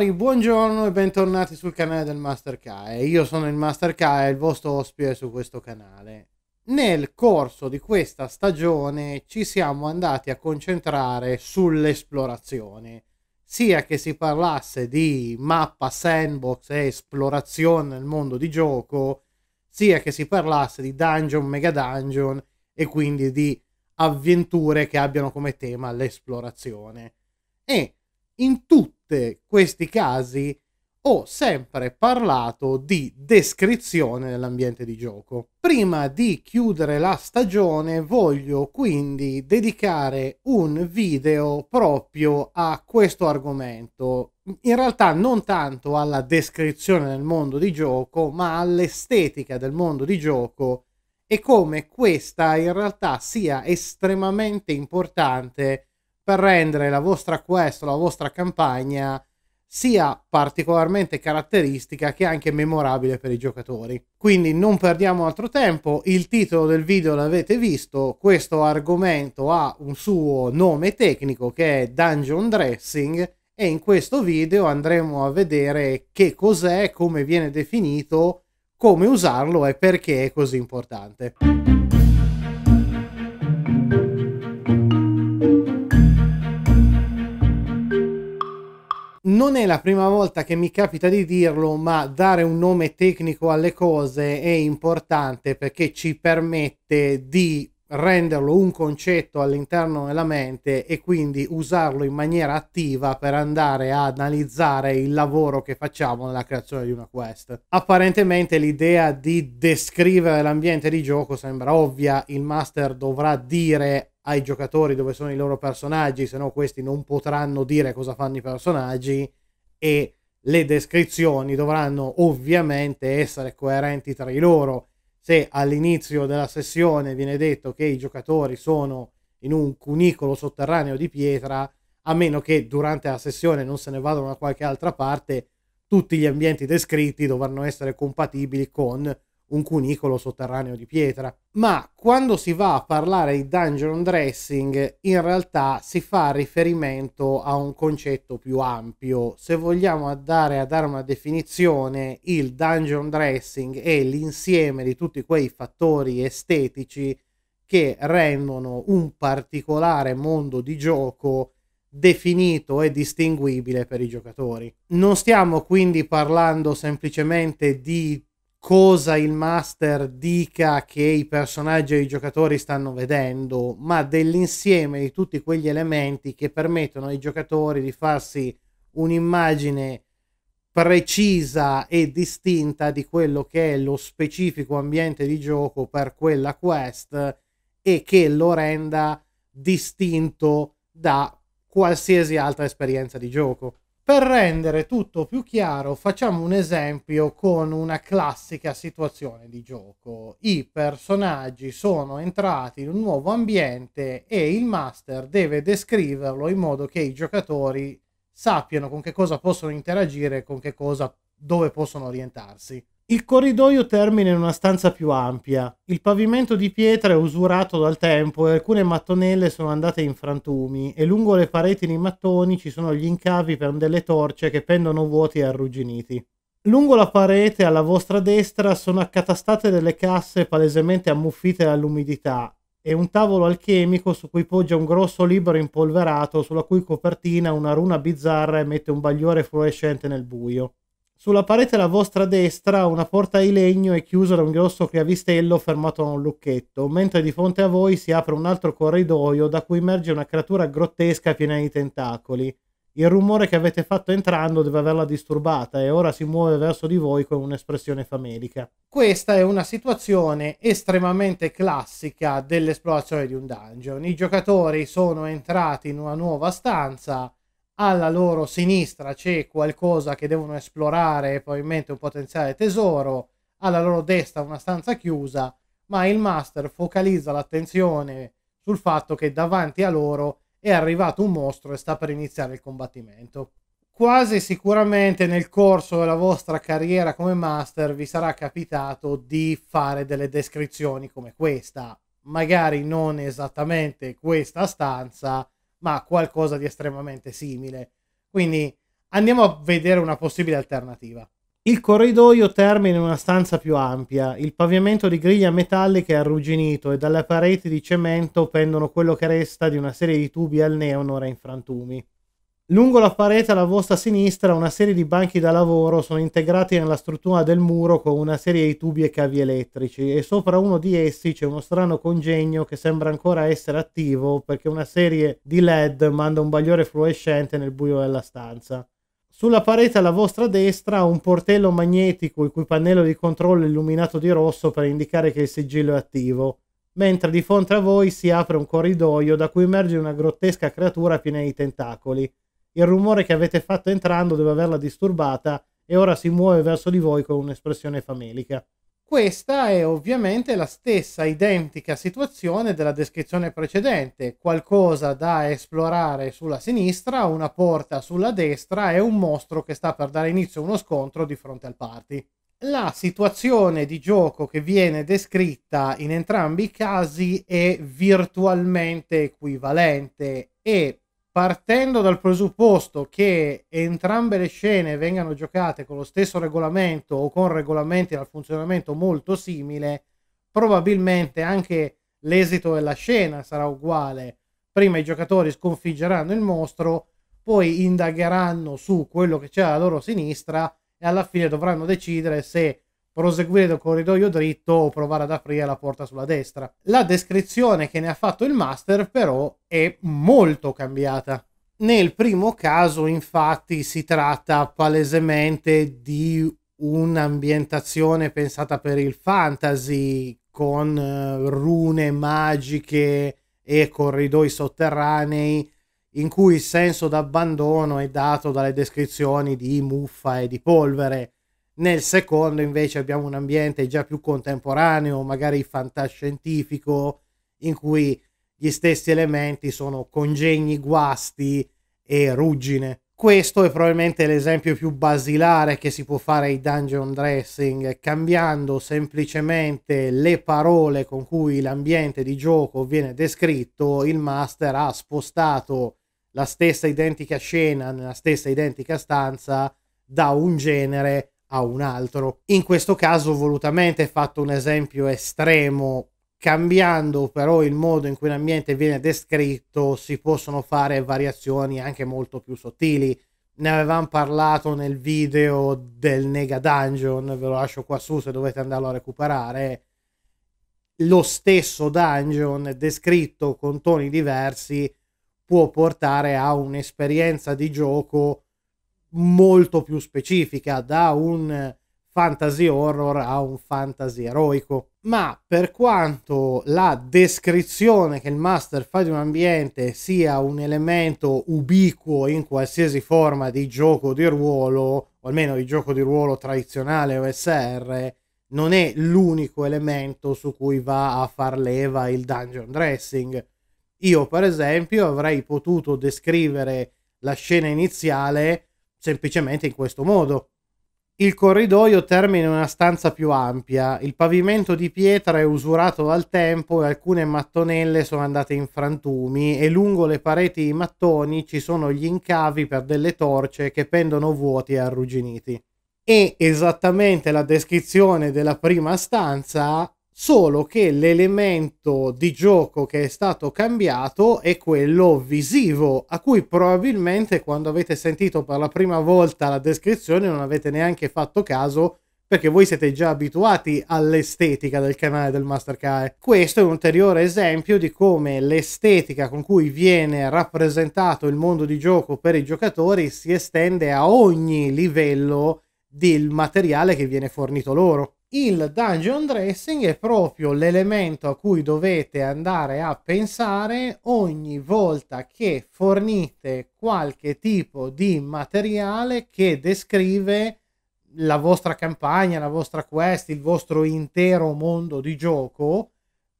signori, buongiorno e bentornati sul canale del Master K. Io sono il Master K e il vostro ospite su questo canale. Nel corso di questa stagione ci siamo andati a concentrare sull'esplorazione, sia che si parlasse di mappa sandbox e esplorazione nel mondo di gioco, sia che si parlasse di dungeon mega dungeon e quindi di avventure che abbiano come tema l'esplorazione. E in tutto tutti questi casi ho sempre parlato di descrizione dell'ambiente di gioco. Prima di chiudere la stagione voglio quindi dedicare un video proprio a questo argomento. In realtà non tanto alla descrizione del mondo di gioco, ma all'estetica del mondo di gioco e come questa in realtà sia estremamente importante per rendere la vostra quest o la vostra campagna sia particolarmente caratteristica che anche memorabile per i giocatori. Quindi non perdiamo altro tempo, il titolo del video l'avete visto, questo argomento ha un suo nome tecnico che è Dungeon Dressing e in questo video andremo a vedere che cos'è, come viene definito, come usarlo e perché è così importante. non è la prima volta che mi capita di dirlo, ma dare un nome tecnico alle cose è importante perché ci permette di renderlo un concetto all'interno della mente e quindi usarlo in maniera attiva per andare a analizzare il lavoro che facciamo nella creazione di una quest. Apparentemente l'idea di descrivere l'ambiente di gioco sembra ovvia, il master dovrà dire ai giocatori dove sono i loro personaggi, se no questi non potranno dire cosa fanno i personaggi e le descrizioni dovranno ovviamente essere coerenti tra di loro. Se all'inizio della sessione viene detto che i giocatori sono in un cunicolo sotterraneo di pietra, a meno che durante la sessione non se ne vadano da qualche altra parte, tutti gli ambienti descritti dovranno essere compatibili con un cunicolo sotterraneo di pietra. Ma quando si va a parlare di dungeon dressing, in realtà si fa riferimento a un concetto più ampio. Se vogliamo andare a dare una definizione, il dungeon dressing è l'insieme di tutti quei fattori estetici che rendono un particolare mondo di gioco definito e distinguibile per i giocatori. Non stiamo quindi parlando semplicemente di cosa il master dica che i personaggi e i giocatori stanno vedendo, ma dell'insieme di tutti quegli elementi che permettono ai giocatori di farsi un'immagine precisa e distinta di quello che è lo specifico ambiente di gioco per quella quest e che lo renda distinto da qualsiasi altra esperienza di gioco. Per rendere tutto più chiaro facciamo un esempio con una classica situazione di gioco. I personaggi sono entrati in un nuovo ambiente e il master deve descriverlo in modo che i giocatori sappiano con che cosa possono interagire e con che cosa dove possono orientarsi. Il corridoio termina in una stanza più ampia. Il pavimento di pietra è usurato dal tempo e alcune mattonelle sono andate in frantumi e lungo le pareti nei mattoni ci sono gli incavi per delle torce che pendono vuoti e arrugginiti. Lungo la parete alla vostra destra sono accatastate delle casse palesemente ammuffite dall'umidità e un tavolo alchemico su cui poggia un grosso libro impolverato sulla cui copertina una runa bizzarra emette un bagliore fluorescente nel buio. Sulla parete alla vostra destra una porta di legno è chiusa da un grosso chiavistello fermato a un lucchetto, mentre di fronte a voi si apre un altro corridoio da cui emerge una creatura grottesca piena di tentacoli. Il rumore che avete fatto entrando deve averla disturbata e ora si muove verso di voi con un'espressione famelica. Questa è una situazione estremamente classica dell'esplorazione di un dungeon. I giocatori sono entrati in una nuova stanza alla loro sinistra c'è qualcosa che devono esplorare, probabilmente un potenziale tesoro, alla loro destra una stanza chiusa, ma il master focalizza l'attenzione sul fatto che davanti a loro è arrivato un mostro e sta per iniziare il combattimento. Quasi sicuramente nel corso della vostra carriera come master vi sarà capitato di fare delle descrizioni come questa, magari non esattamente questa stanza, ma qualcosa di estremamente simile. Quindi andiamo a vedere una possibile alternativa. Il corridoio termina in una stanza più ampia, il pavimento di griglia metallica è arrugginito e dalle pareti di cemento pendono quello che resta di una serie di tubi al neon ora in frantumi. Lungo la parete alla vostra sinistra una serie di banchi da lavoro sono integrati nella struttura del muro con una serie di tubi e cavi elettrici e sopra uno di essi c'è uno strano congegno che sembra ancora essere attivo perché una serie di LED manda un bagliore fluorescente nel buio della stanza. Sulla parete alla vostra destra un portello magnetico il cui pannello di controllo è illuminato di rosso per indicare che il sigillo è attivo mentre di fronte a voi si apre un corridoio da cui emerge una grottesca creatura piena di tentacoli il rumore che avete fatto entrando deve averla disturbata e ora si muove verso di voi con un'espressione famelica. Questa è ovviamente la stessa identica situazione della descrizione precedente, qualcosa da esplorare sulla sinistra, una porta sulla destra e un mostro che sta per dare inizio a uno scontro di fronte al party. La situazione di gioco che viene descritta in entrambi i casi è virtualmente equivalente e partendo dal presupposto che entrambe le scene vengano giocate con lo stesso regolamento o con regolamenti dal funzionamento molto simile, probabilmente anche l'esito della scena sarà uguale. Prima i giocatori sconfiggeranno il mostro, poi indagheranno su quello che c'è alla loro sinistra e alla fine dovranno decidere se proseguire dal corridoio dritto o provare ad aprire la porta sulla destra. La descrizione che ne ha fatto il master però è molto cambiata. Nel primo caso infatti si tratta palesemente di un'ambientazione pensata per il fantasy con eh, rune magiche e corridoi sotterranei in cui il senso d'abbandono è dato dalle descrizioni di muffa e di polvere nel secondo invece abbiamo un ambiente già più contemporaneo, magari fantascientifico, in cui gli stessi elementi sono congegni, guasti e ruggine. Questo è probabilmente l'esempio più basilare che si può fare ai dungeon dressing, cambiando semplicemente le parole con cui l'ambiente di gioco viene descritto, il master ha spostato la stessa identica scena nella stessa identica stanza da un genere a a un altro. In questo caso volutamente fatto un esempio estremo, cambiando però il modo in cui l'ambiente viene descritto si possono fare variazioni anche molto più sottili. Ne avevamo parlato nel video del Nega Dungeon, ve lo lascio qua su se dovete andarlo a recuperare. Lo stesso dungeon descritto con toni diversi può portare a un'esperienza di gioco molto più specifica, da un fantasy horror a un fantasy eroico. Ma per quanto la descrizione che il master fa di un ambiente sia un elemento ubiquo in qualsiasi forma di gioco di ruolo, o almeno di gioco di ruolo tradizionale OSR, non è l'unico elemento su cui va a far leva il dungeon dressing. Io, per esempio, avrei potuto descrivere la scena iniziale semplicemente in questo modo. Il corridoio termina in una stanza più ampia, il pavimento di pietra è usurato dal tempo e alcune mattonelle sono andate in frantumi e lungo le pareti i mattoni ci sono gli incavi per delle torce che pendono vuoti e arrugginiti. E esattamente la descrizione della prima stanza solo che l'elemento di gioco che è stato cambiato è quello visivo, a cui probabilmente quando avete sentito per la prima volta la descrizione non avete neanche fatto caso perché voi siete già abituati all'estetica del canale del Mastercard. Questo è un ulteriore esempio di come l'estetica con cui viene rappresentato il mondo di gioco per i giocatori si estende a ogni livello del materiale che viene fornito loro il dungeon dressing è proprio l'elemento a cui dovete andare a pensare ogni volta che fornite qualche tipo di materiale che descrive la vostra campagna, la vostra quest, il vostro intero mondo di gioco,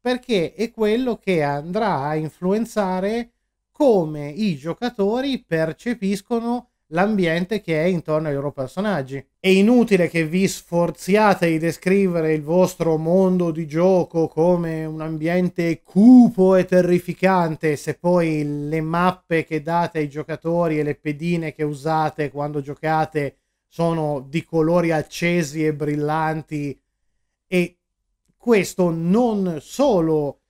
perché è quello che andrà a influenzare come i giocatori percepiscono l'ambiente che è intorno ai loro personaggi. È inutile che vi sforziate di descrivere il vostro mondo di gioco come un ambiente cupo e terrificante se poi le mappe che date ai giocatori e le pedine che usate quando giocate sono di colori accesi e brillanti e questo non solo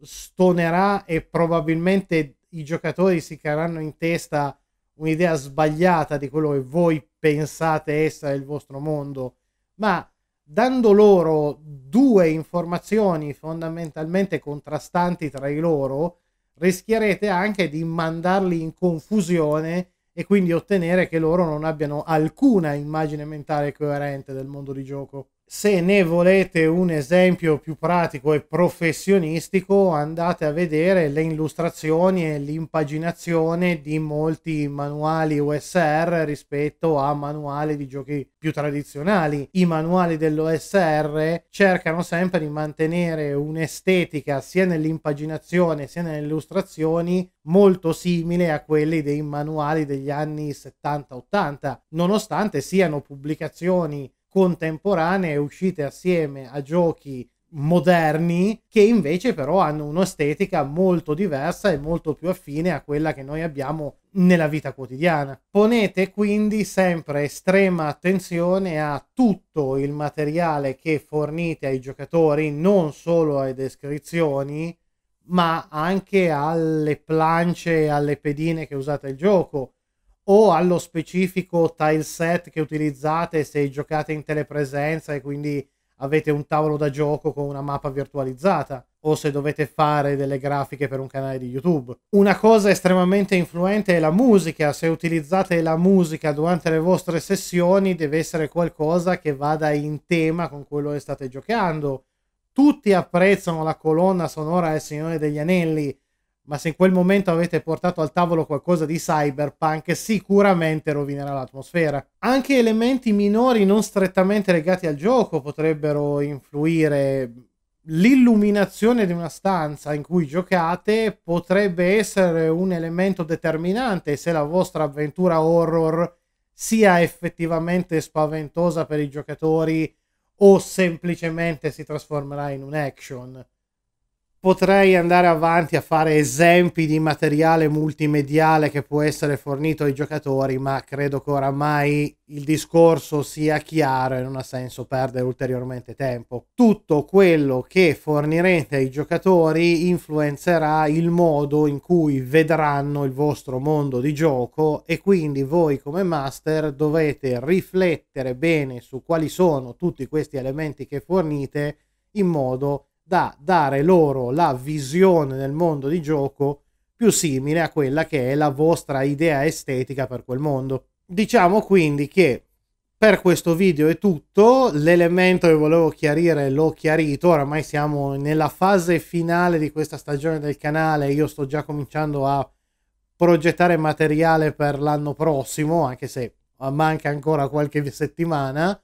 stonerà e probabilmente i giocatori si caranno in testa un'idea sbagliata di quello che voi pensate essere il vostro mondo, ma dando loro due informazioni fondamentalmente contrastanti tra di loro, rischierete anche di mandarli in confusione e quindi ottenere che loro non abbiano alcuna immagine mentale coerente del mondo di gioco. Se ne volete un esempio più pratico e professionistico, andate a vedere le illustrazioni e l'impaginazione di molti manuali OSR rispetto a manuali di giochi più tradizionali. I manuali dell'OSR cercano sempre di mantenere un'estetica sia nell'impaginazione sia nelle illustrazioni molto simile a quelli dei manuali degli anni 70-80, nonostante siano pubblicazioni contemporanee uscite assieme a giochi moderni che invece però hanno un'estetica molto diversa e molto più affine a quella che noi abbiamo nella vita quotidiana. Ponete quindi sempre estrema attenzione a tutto il materiale che fornite ai giocatori, non solo alle descrizioni, ma anche alle plance e alle pedine che usate il gioco o allo specifico tileset che utilizzate se giocate in telepresenza e quindi avete un tavolo da gioco con una mappa virtualizzata o se dovete fare delle grafiche per un canale di YouTube. Una cosa estremamente influente è la musica, se utilizzate la musica durante le vostre sessioni deve essere qualcosa che vada in tema con quello che state giocando. Tutti apprezzano la colonna sonora del Signore degli Anelli, ma se in quel momento avete portato al tavolo qualcosa di cyberpunk, sicuramente rovinerà l'atmosfera. Anche elementi minori non strettamente legati al gioco potrebbero influire. L'illuminazione di una stanza in cui giocate potrebbe essere un elemento determinante se la vostra avventura horror sia effettivamente spaventosa per i giocatori o semplicemente si trasformerà in un action potrei andare avanti a fare esempi di materiale multimediale che può essere fornito ai giocatori, ma credo che oramai il discorso sia chiaro e non ha senso perdere ulteriormente tempo. Tutto quello che fornirete ai giocatori influenzerà il modo in cui vedranno il vostro mondo di gioco e quindi voi come master dovete riflettere bene su quali sono tutti questi elementi che fornite in modo da dare loro la visione del mondo di gioco più simile a quella che è la vostra idea estetica per quel mondo. Diciamo quindi che per questo video è tutto, l'elemento che volevo chiarire l'ho chiarito, oramai siamo nella fase finale di questa stagione del canale, io sto già cominciando a progettare materiale per l'anno prossimo, anche se manca ancora qualche settimana.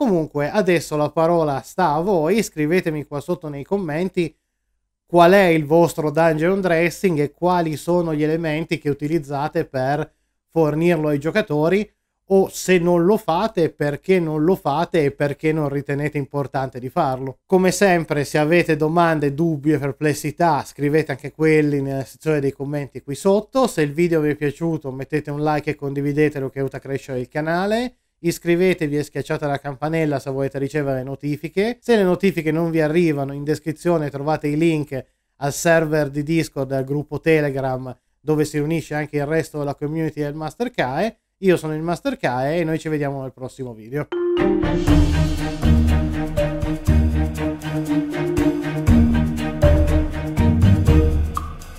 Comunque, adesso la parola sta a voi, scrivetemi qua sotto nei commenti qual è il vostro dungeon dressing e quali sono gli elementi che utilizzate per fornirlo ai giocatori o se non lo fate perché non lo fate e perché non ritenete importante di farlo. Come sempre se avete domande, dubbi e perplessità scrivete anche quelli nella sezione dei commenti qui sotto, se il video vi è piaciuto mettete un like e condividetelo che aiuta a crescere il canale iscrivetevi e schiacciate la campanella se volete ricevere notifiche. Se le notifiche non vi arrivano, in descrizione trovate i link al server di Discord, al gruppo Telegram, dove si riunisce anche il resto della community del Mastercae. Io sono il Mastercae e noi ci vediamo nel prossimo video.